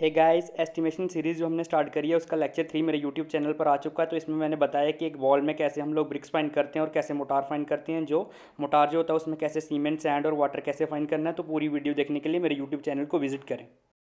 hey guys estimation series जो हमने start करी है उसका लेक्चर थ्री मेरे यूट्यूब चैनल पर आ चुका है तो इसमें मैंने बताया कि एक वॉल में कैसे हम लोग ब्रिक्स फाइंड करते हैं और कैसे मोटार फाइंड करते हैं जो मोटार जो होता है उसमें कैसे सीमेंट सैंड और वाटर कैसे फाइंड करना है तो पूरी वीडियो देखने के लिए मेरे यूट्यूब चैनल को विजिट करें